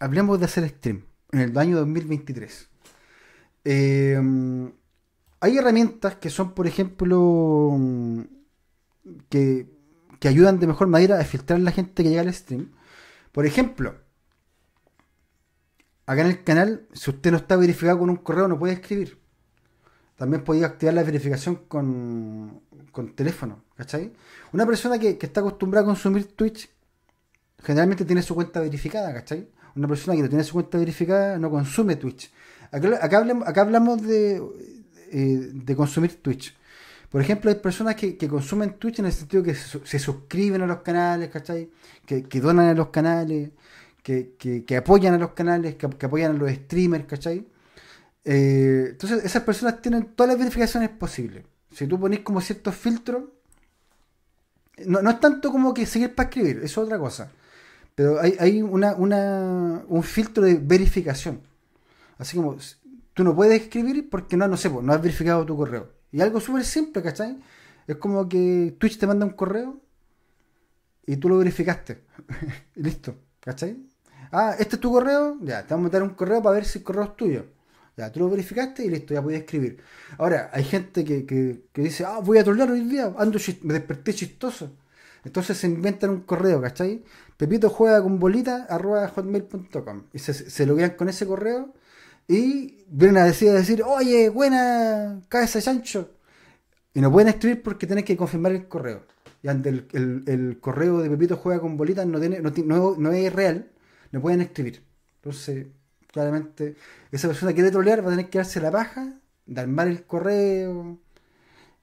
hablemos de hacer stream en el año 2023. Em, hay herramientas que son, por ejemplo, mm, que, ayudan de mejor manera a filtrar la gente que llega al stream. Por ejemplo, acá en el canal, si usted no está verificado con un correo, no puede escribir. También puede activar la verificación con, teléfono, ¿cachai? Una persona que, que, está acostumbrada a consumir Twitch generalmente tiene su cuenta verificada, ¿cachai? una persona que no tiene su cuenta verificada no consume Twitch. Acá, hablamos, eh, de, consumir Twitch. Por ejemplo, hay personas que, consumen Twitch en el sentido que se, suscriben a los canales, ¿cachai? Que, donan a los canales, que, apoyan a los canales, que, apoyan a los streamers, ¿cachai? Eh, entonces, esas personas tienen todas las verificaciones posibles. Si tú pones como ciertos filtros, no, no es tanto como que seguir para escribir, eso es otra cosa. Pero hay, una, un filtro de verificación. Así como tú no puedes escribir porque no, no sé, no has verificado tu correo. Y algo súper simple, ¿cachai? Es como que Twitch te manda un correo y tú lo verificaste. y listo, ¿cachai? Ah, este es tu correo, ya, te vamos a mandar un correo para ver si el correo es tuyo. Ya, tú lo verificaste y listo, ya podías escribir. Ahora, hay gente que, dice, ah, voy a trolear hoy día, ando me desperté chistoso. Entonces se inventan un correo, ¿cachai? Pepito juega con bolita hotmail.com y se, lo loguean con ese correo y vienen a decir, decir oye, buena, cabeza Sancho. Y no pueden escribir porque tenés que confirmar el correo. Y ante el, correo de Pepito juega con bolitas no, tiene, no, no es real, no pueden escribir. Entonces, claramente, esa persona quiere trolear va a tener que darse la paja de armar el correo,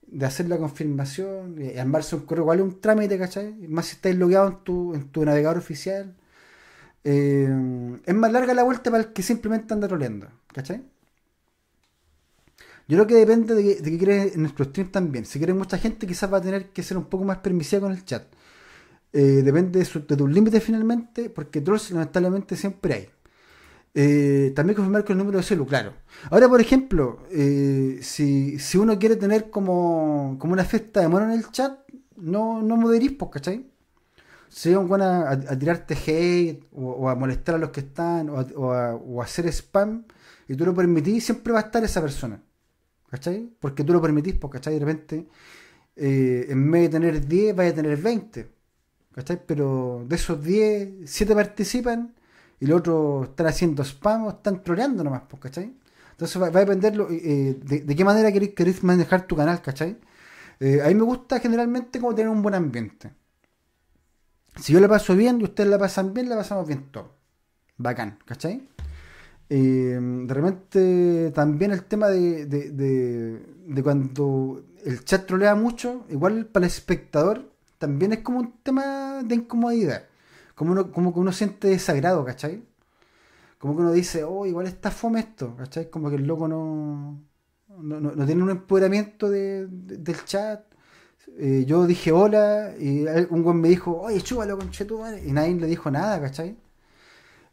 de hacer la confirmación, y armarse un correo, igual es un trámite, ¿cachai? Más si estáis logueado en tu, navegador oficial. Eh, es más larga la vuelta para el que simplemente anda troleando, ¿cachai? Yo creo que depende de que, de quieres en nuestro stream también. Si quieres mucha gente, quizás va a tener que ser un poco más permisiva con el chat. Eh, depende de, de tus límites finalmente, porque trolls lamentablemente siempre hay. Eh, también confirmar con el número de celu, claro. Ahora, por ejemplo, eh, si, uno quiere tener como, como una fiesta de mano en el chat, no, no moderís, pues, ¿cachai? si van a, a, a, tirarte hate o, a molestar a los que están o a, hacer spam y tú lo permitís, siempre va a estar esa persona. ¿Cachai? Porque tú lo permitís, pues, ¿cachai? De repente, eh, en vez de tener 10, vaya a tener 20. ¿Cachai? Pero de esos 10, 7 participan y los otros están haciendo spam o están troleando nomás, pues, ¿cachai? Entonces va, a depender eh, eh, de, qué manera queréis manejar tu canal, ¿cachai? Eh, a mí me gusta generalmente como tener un buen ambiente. Si yo la paso bien y ustedes la pasan bien, la pasamos bien todo. Bacán, ¿cachai? de repente también el tema de, de, cuando el chat trolea mucho, igual para el espectador también es como un tema de incomodidad como, que uno siente desagrado, ¿cachai? Como que uno dice, oh, igual está fome esto, ¿cachai? Como que el loco no, no, tiene un empoderamiento del chat. Eh, yo dije hola y un güey me dijo, oye, chúbalo, conchetumare, y nadie le dijo nada, ¿cachai?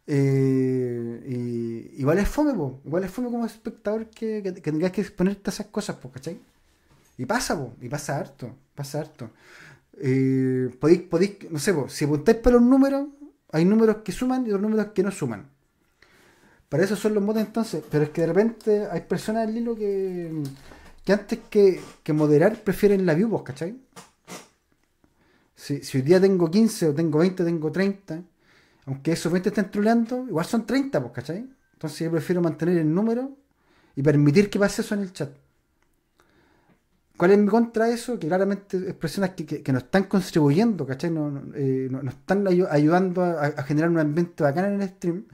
Eh, y, igual es fome, po. igual es fome como espectador que, que tendrías que exponerte a esas cosas, po, ¿cachai? Y pasa, po. y pasa harto, pasa harto. Eh, podéis, podéis, no sé, si apuntáis para un números, hay números que suman y otros números que no suman. Para eso son los modos entonces, pero es que de repente hay personas del hilo que, antes que, moderar prefieren la view, ¿cachai? Si, hoy día tengo 15 o tengo 20 tengo 30, aunque esos 20 estén troleando, igual son 30, ¿cachai? Entonces yo prefiero mantener el número y permitir que pase eso en el chat. ¿Cuál es mi contra eso? Que claramente expresiones que, que, están contribuyendo, ¿cachai? No, eh, están ayudando a, generar un ambiente bacán en el stream,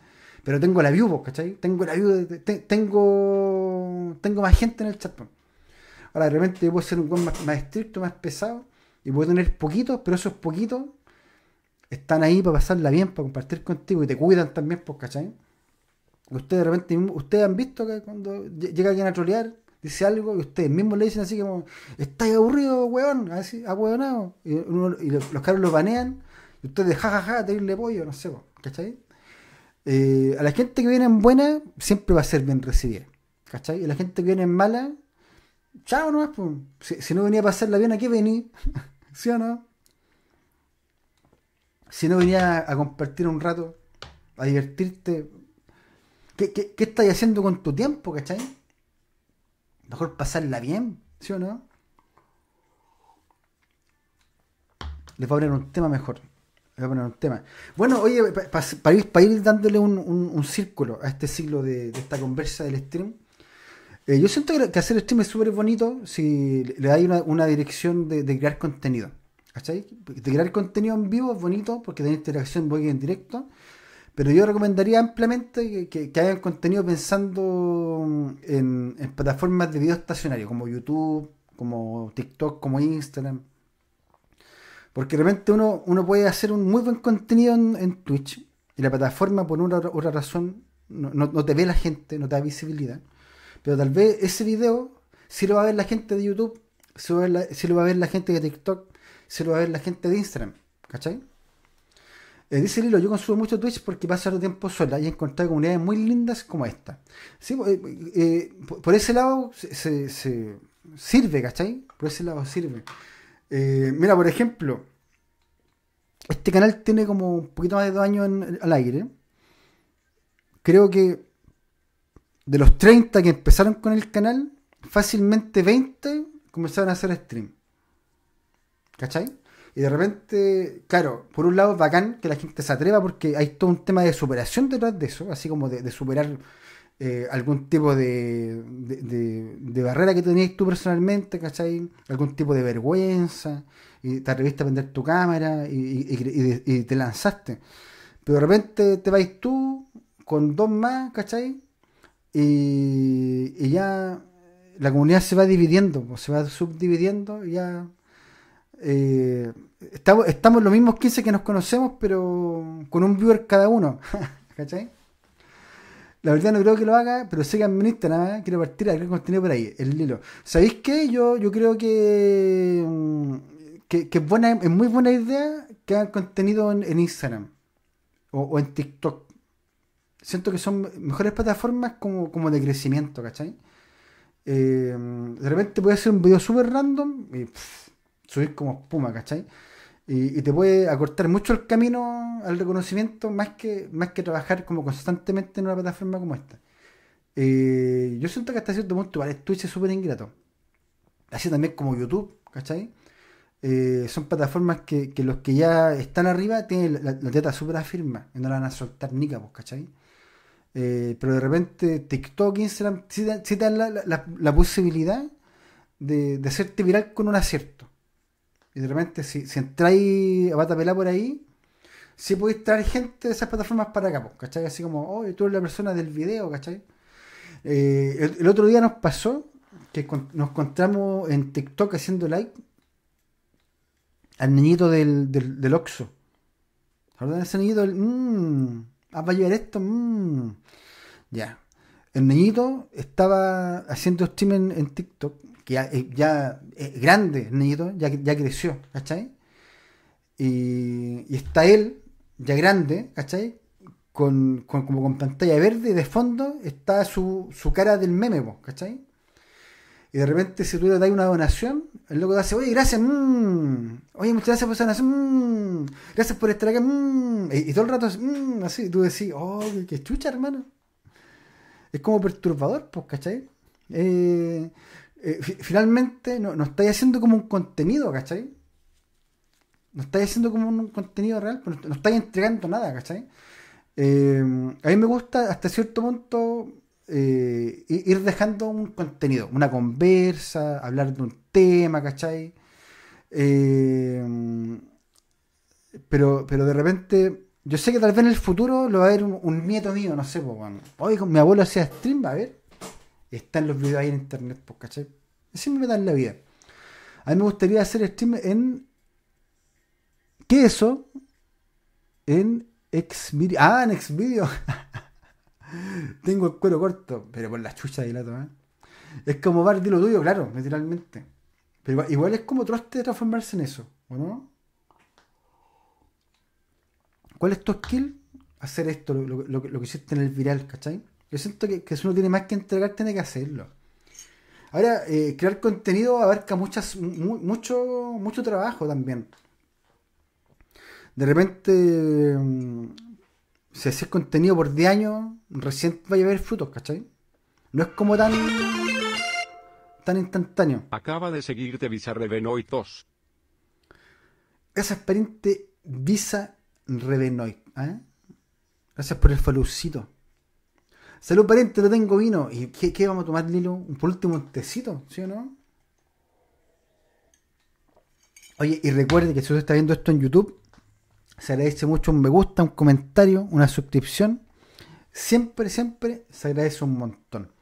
pero tengo la view, ¿cachai? Tengo la view, tengo, tengo más gente en el chat. Ahora, de repente yo puedo ser un con más, estricto, más pesado, y puedo tener poquitos, pero esos poquitos están ahí para pasarla bien, para compartir contigo, y te cuidan también, ¿cachai? Ustedes de repente, ustedes han visto que cuando llega alguien a trolear, dice algo y ustedes mismos le dicen así como, estáis aburrido, weón, así, ahueonado. Y, y los, carros caros lo banean, y ustedes jajaja, ja, ja, pollo, no sé, ¿cachai? Eh, a la gente que viene en buena, siempre va a ser bien recibida, ¿cachai? Y a la gente que viene en mala, chao nomás, Si, no venía a pasarla bien, ¿a qué vení? ¿Sí o no? Si no venía a, compartir un rato, a divertirte, ¿qué, qué, qué estás haciendo con tu tiempo, cachai? Mejor pasarla bien, ¿sí o no? Les voy a poner un tema mejor. Les voy a poner un tema. Bueno, oye, para ir, dándole un, círculo a este ciclo de, esta conversa del stream. Eh, yo siento que, hacer stream es súper bonito si le dais una, dirección de, crear contenido. ¿Cachai? De crear contenido en vivo es bonito porque tenéis interacción voy en directo. Pero yo recomendaría ampliamente que, que, contenido pensando mm, en, plataformas de video estacionario, como YouTube, como TikTok, como Instagram. Porque realmente uno, uno puede hacer un muy buen contenido en, Twitch y la plataforma por una otra razón no, te ve la gente, no te da visibilidad. Pero tal vez ese video si lo va a ver la gente de YouTube, si lo va a ver la, gente de TikTok, si lo va a ver la gente de Instagram. ¿Cachai? dice Lilo, yo consumo mucho Twitch porque paso el tiempo sola y he encontrado comunidades muy lindas como esta. Pues, eh, eh, eh, por ese lado se, sirve, ¿cachai? Por ese lado sirve. mira, por ejemplo, este canal tiene como un poquito más de dos años al aire. Creo que de los 30 que empezaron con el canal, fácilmente 20 comenzaron a hacer stream. ¿Cachai? Y de repente, claro, por un lado es bacán que la gente se atreva porque hay todo un tema de superación detrás de eso, así como de, superar eh, algún tipo de, barrera que tenías tú personalmente, ¿cachai? Algún tipo de vergüenza, y te atreviste a vender tu cámara y, te lanzaste. Pero de repente te vais tú con dos más, ¿cachai? Y, y ya la comunidad se va dividiendo, pues, se va subdividiendo y ya eh, estamos, estamos los mismos 15 que nos conocemos, pero con un viewer cada uno. ¿Cachai? La verdad no creo que lo haga, pero sé que en Instagram, quiero partir a crear contenido por ahí, el Lilo ¿Sabéis qué? Yo, yo creo mm, que, que, es, buena, es muy buena idea que hagan contenido en, Instagram o, en TikTok. Siento que son mejores plataformas como, como de crecimiento, ¿cachai? Eh, de repente voy a hacer un video súper random y subir como espuma, ¿cachai? Y, te puede acortar mucho el camino al reconocimiento más que, más que trabajar como constantemente en una plataforma como esta. Eh, yo siento que hasta cierto punto, ¿vale? Twitch es súper ingrato. Así también como YouTube, ¿cachai? Eh, son plataformas que, los que ya están arriba tienen la, teta súper afirma y no la van a soltar ni cabos, ¿cachai? Eh, pero de repente TikTok, Instagram, sí, te dan la, posibilidad de, hacerte viral con un acierto. Y de repente, si, entráis a bata por ahí, si sí podéis traer gente de esas plataformas para acá, ¿cachai? Así como, oye, oh, tú eres la persona del video, ¿cachai? Eh, el, otro día nos pasó que nos encontramos en TikTok haciendo like al niñito del, del, del Oxxo. ese niñito? mmm, va a llevar esto, mmm. Ya el niñito estaba haciendo stream en TikTok, que ya, es eh, eh, grande el niñito, ya, ya creció, ¿cachai? Y, está él, ya grande, ¿cachai? Con, como con pantalla verde, de fondo está su, su cara del meme, ¿cachai? Y de repente, si tú le das una donación, el loco te hace, oye, gracias, mmm. oye, muchas gracias por esa donación, mmm. gracias por estar acá, mmm. y, y, todo el rato, mm, así, tú decís, oh, qué chucha, hermano es como perturbador, pues, ¿cachai? Eh, eh, finalmente no, no, estáis haciendo como un contenido, ¿cachai? No estáis haciendo como un contenido real, pues, no estáis entregando nada, ¿cachai? Eh, a mí me gusta hasta cierto punto ir dejando un contenido, una conversa, hablar de un tema, ¿cachai? pero, pero de repente yo sé que tal vez en el futuro lo va a ver un, nieto mío, no sé, pues, Hoy mi abuelo hacía stream, va a ver. Están los videos ahí en internet, pues, ¿cachai? Siempre me dan la vida. A mí me gustaría hacer stream en. ¿Qué eso? En Ah, en Xvideo. Tengo el cuero corto, pero por la chucha de lato, ¿eh? Es como Bar, lo tuyo, claro, literalmente. Pero igual, es como traste de transformarse en eso, ¿o no? ¿Cuál es tu skill? Hacer esto, lo, que hiciste en el viral, ¿cachai? Yo siento que, si uno tiene más que entregar, tiene que hacerlo. Ahora, eh, crear contenido abarca muchas, mucho, mucho trabajo también. De repente, mm, si haces contenido por 10 años, recién va a haber frutos, ¿cachai? No es como tan, tan instantáneo. Acaba de seguirte Visa Revenoy 2. Esa experiencia Visa Revenoy ¿eh? Gracias por el falucito. Salud, pariente, no tengo vino. ¿Y qué, vamos a tomar, Lilo? ¿Un, por último, tecito, ¿sí o no? Oye, y recuerde que si usted está viendo esto en YouTube, se agradece mucho un me gusta, un comentario, una suscripción. Siempre, siempre se agradece un montón.